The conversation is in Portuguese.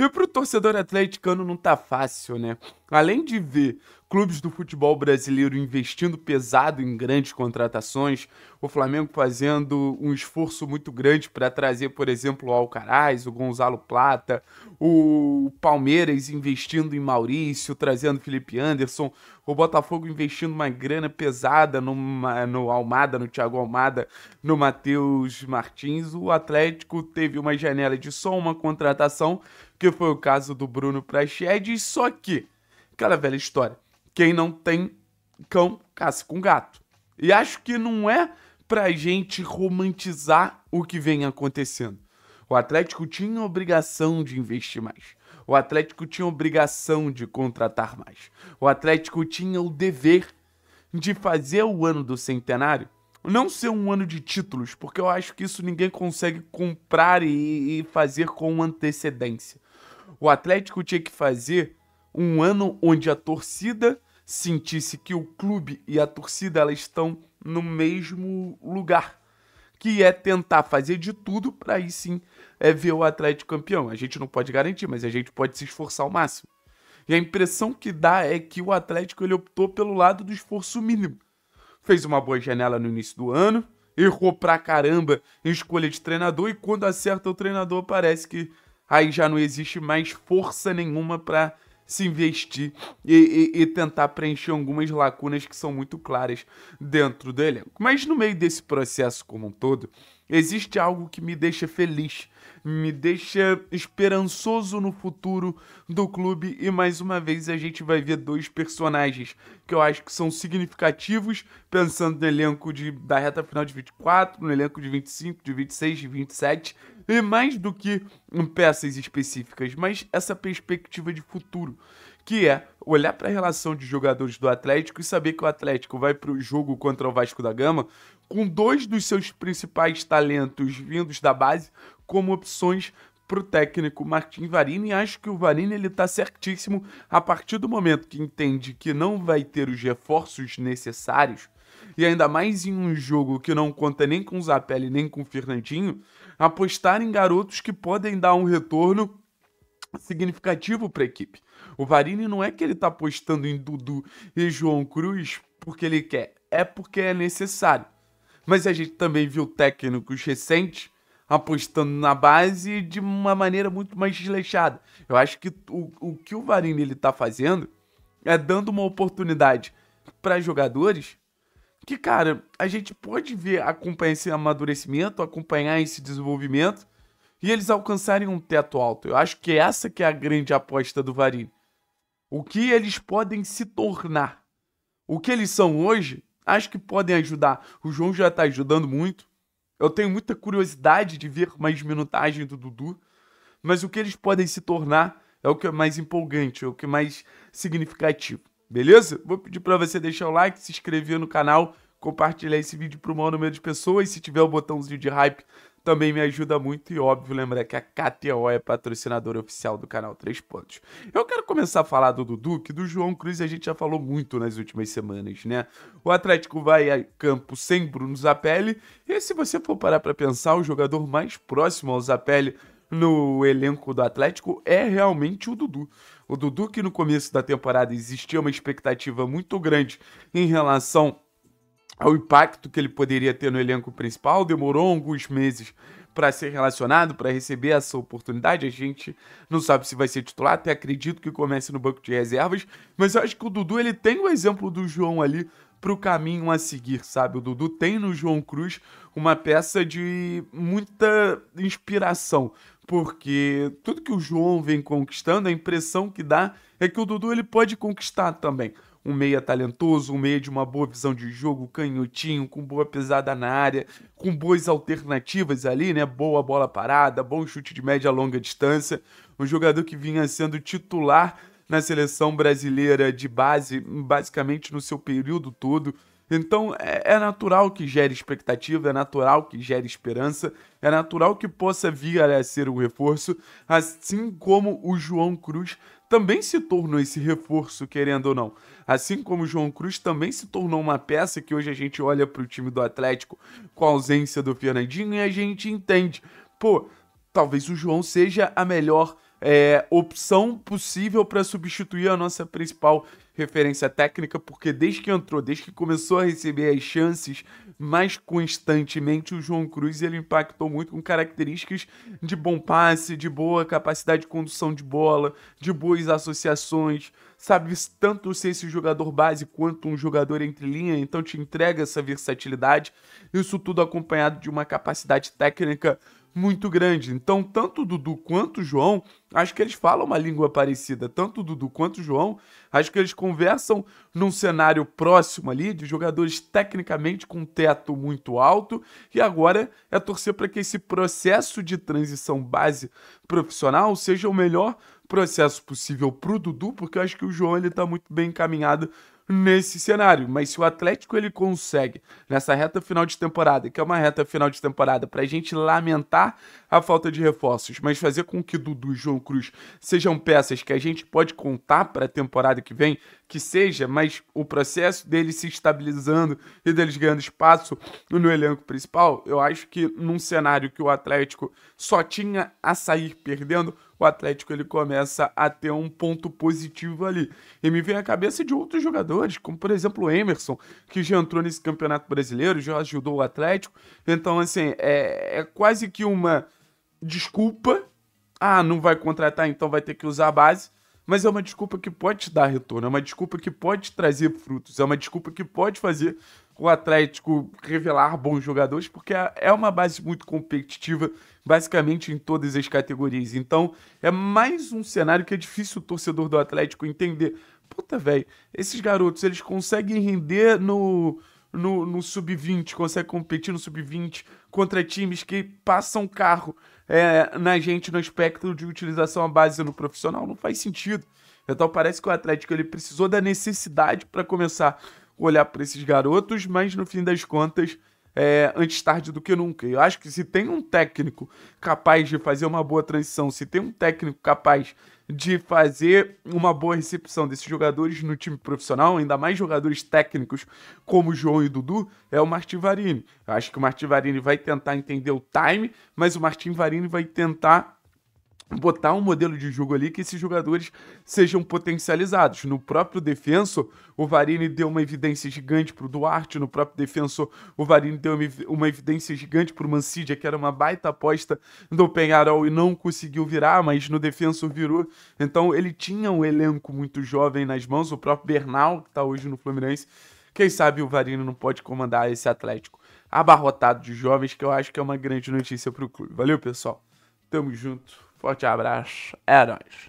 E pro torcedor atleticano não tá fácil, né? Além de ver clubes do futebol brasileiro investindo pesado em grandes contratações, o Flamengo fazendo um esforço muito grande para trazer, por exemplo, o Alcaraz, o Gonzalo Plata, o Palmeiras investindo em Maurício, trazendo Felipe Anderson, o Botafogo investindo uma grana pesada numa, no Almada, no Thiago Almada, no Matheus Martins, o Atlético teve uma janela de só uma contratação que foi o caso do Bruno Prachedes, só que, aquela velha história, quem não tem cão, caça com gato. E acho que não é pra gente romantizar o que vem acontecendo. O Atlético tinha obrigação de investir mais. O Atlético tinha obrigação de contratar mais. O Atlético tinha o dever de fazer o ano do centenário não ser um ano de títulos, porque eu acho que isso ninguém consegue comprar e, e fazer com antecedência. O Atlético tinha que fazer um ano onde a torcida sentisse que o clube e a torcida elas estão no mesmo lugar, que é tentar fazer de tudo para aí sim é ver o Atlético campeão. A gente não pode garantir, mas a gente pode se esforçar ao máximo. E a impressão que dá é que o Atlético ele optou pelo lado do esforço mínimo. Fez uma boa janela no início do ano, errou pra caramba em escolha de treinador e quando acerta o treinador parece que aí já não existe mais força nenhuma para se investir e, e, e, tentar preencher algumas lacunas que são muito claras dentro do elenco. Mas no meio desse processo como um todo, existe algo que me deixa feliz, me deixa esperançoso no futuro do clube e mais uma vez a gente vai ver dois personagens que eu acho que são significativos, pensando no elenco de, da reta final de 24, no elenco de 25, de 26, de 27, e mais do que peças específicas, mas essa perspectiva de futuro, que é olhar para a relação de jogadores do Atlético e saber que o Atlético vai para o jogo contra o Vasco da Gama com dois dos seus principais talentos vindos da base como opções para o técnico Martin Varini. Acho que o Varini ele está certíssimo a partir do momento que entende que não vai ter os reforços necessários e ainda mais em um jogo que não conta nem com Zapelli nem com Fernandinho, apostar em garotos que podem dar um retorno significativo para a equipe. O Varini não é que ele está apostando em Dudu e João Cruz porque ele quer, é porque é necessário. Mas a gente também viu técnicos recentes apostando na base de uma maneira muito mais desleixada. Eu acho que o, o que o Varini ele tá fazendo é dando uma oportunidade para jogadores que, cara, a gente pode ver acompanhar esse amadurecimento, acompanhar esse desenvolvimento e eles alcançarem um teto alto. Eu acho que essa que é a grande aposta do Varini. O que eles podem se tornar. O que eles são hoje, acho que podem ajudar. O João já está ajudando muito. Eu tenho muita curiosidade de ver mais minutagem do Dudu, mas o que eles podem se tornar é o que é mais empolgante, é o que é mais significativo. Beleza? Vou pedir para você deixar o like, se inscrever no canal, compartilhar esse vídeo para o maior número de pessoas. Se tiver o botãozinho de hype, também me ajuda muito e óbvio lembrar que a KTO é patrocinadora oficial do canal Três Pontos. Eu quero começar a falar do Dudu, que do João Cruz a gente já falou muito nas últimas semanas, né? O Atlético vai a campo sem Bruno Zapelli e se você for parar para pensar, o jogador mais próximo ao Zapelli no elenco do Atlético é realmente o Dudu. O Dudu que no começo da temporada existia uma expectativa muito grande em relação ao impacto que ele poderia ter no elenco principal. Demorou alguns meses para ser relacionado, para receber essa oportunidade. A gente não sabe se vai ser titular, até acredito que comece no banco de reservas, mas eu acho que o Dudu ele tem o exemplo do João ali para o caminho a seguir, sabe? O Dudu tem no João Cruz uma peça de muita inspiração, porque tudo que o João vem conquistando, a impressão que dá é que o Dudu ele pode conquistar também um meia talentoso, um meia de uma boa visão de jogo, canhotinho, com boa pesada na área, com boas alternativas ali, né? Boa bola parada, bom chute de média a longa distância. Um jogador que vinha sendo titular na seleção brasileira de base, basicamente no seu período todo. Então é, é, natural que gere expectativa, é natural que gere esperança, é natural que possa vir a ser um reforço, assim como o João Cruz também se tornou esse reforço, querendo ou não. Assim como o João Cruz também se tornou uma peça que hoje a gente olha para o time do Atlético com a ausência do Fernandinho e a gente entende, pô, talvez o João seja a melhor é, opção possível para substituir a nossa principal referência técnica, porque desde que entrou, desde que começou a receber as chances mais constantemente, o João Cruz ele impactou muito com características de bom passe, de boa capacidade de condução de bola, de boas associações, sabe tanto ser esse jogador base quanto um jogador entre linha, então te entrega essa versatilidade. Isso tudo acompanhado de uma capacidade técnica muito grande. Então, tanto o Dudu quanto o João, acho que eles falam uma língua parecida. Tanto o Dudu quanto o João, acho que eles conversam num cenário próximo ali, de jogadores tecnicamente com teto muito alto. E agora é torcer para que esse processo de transição base profissional seja o melhor processo possível para o Dudu, porque eu acho que o João ele está muito bem encaminhado nesse cenário. Mas se o Atlético ele consegue, nessa reta final de temporada, que é uma reta final de temporada para a gente lamentar a falta de reforços, mas fazer com que Dudu e João Cruz sejam peças que a gente pode contar para a temporada que vem, que seja, mas o processo deles se estabilizando e deles ganhando espaço no elenco principal, eu acho que num cenário que o Atlético só tinha a sair perdendo, o Atlético ele começa a ter um ponto positivo ali. E me vem à cabeça de outros jogadores, como por exemplo o Emerson, que já entrou nesse campeonato brasileiro, já ajudou o Atlético. Então, assim, é, é quase que uma desculpa. Ah, não vai contratar, então vai ter que usar a base mas é uma desculpa que pode te dar retorno, é uma desculpa que pode trazer frutos, é uma desculpa que pode fazer o Atlético revelar bons jogadores, porque é, é uma base muito competitiva basicamente em todas as categorias. Então, é mais um cenário que é difícil o torcedor do Atlético entender. Puta, velho, esses garotos, eles conseguem render no, no, no sub-20, conseguem competir no sub-20 contra times que passam carro é, na gente no espectro de utilização à base no profissional. Não faz sentido. Então, parece que o Atlético ele precisou da necessidade para começar a olhar para esses garotos, mas no fim das contas é, antes tarde do que nunca. Eu acho que se tem um técnico capaz de fazer uma boa transição, se tem um técnico capaz de fazer uma boa recepção desses jogadores no time profissional, ainda mais jogadores técnicos como João e Dudu, é o Martin Varini. Eu acho que o Martin Varini vai tentar entender o time, mas o Martin Varini vai tentar botar um modelo de jogo ali que esses jogadores sejam potencializados. No próprio defenso, o Varini deu uma evidência gigante para o Duarte, no próprio defenso, o Varini deu uma evidência gigante para o Mancidia, que era uma baita aposta do Penharol e não conseguiu virar, mas no defenso virou. Então ele tinha um elenco muito jovem nas mãos, o próprio Bernal, que está hoje no Fluminense. Quem sabe o Varini não pode comandar esse Atlético abarrotado de jovens, que eu acho que é uma grande notícia para o clube. Valeu, pessoal. Tamo junto. Forte abraço. É nóis.